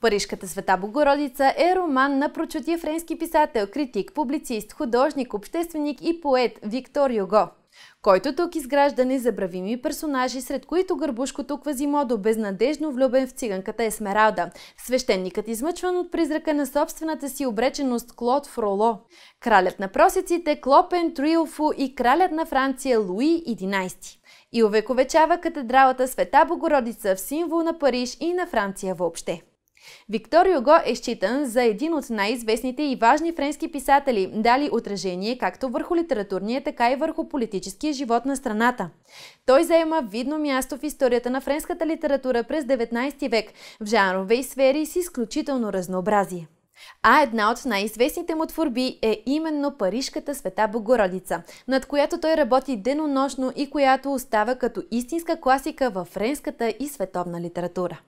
Парижката света Богородица е роман на прочутия френски писател, критик, публицист, художник, общественик и поет Виктор Юго който тук изгражда незабравими персонажи, сред които гърбушкото Квазимодо, безнадежно влюбен в циганката Есмералда, свещеникът измъчван от призрака на собствената си обреченост Клод Фроло, кралят на просеците Клопен Триофу и кралят на Франция Луи XI. И увековечава катедралата Света Богородица в символ на Париж и на Франция въобще. Виктор Юго е считан за един от най-известните и важни френски писатели, дали отражение както върху литературния, така и върху политическия живот на страната. Той заема видно място в историята на френската литература през 19 век, в жанрове и сфери с изключително разнообразие. А една от най-известните му творби е именно Парижката света Богородица, над която той работи денонощно и която остава като истинска класика във френската и световна литература.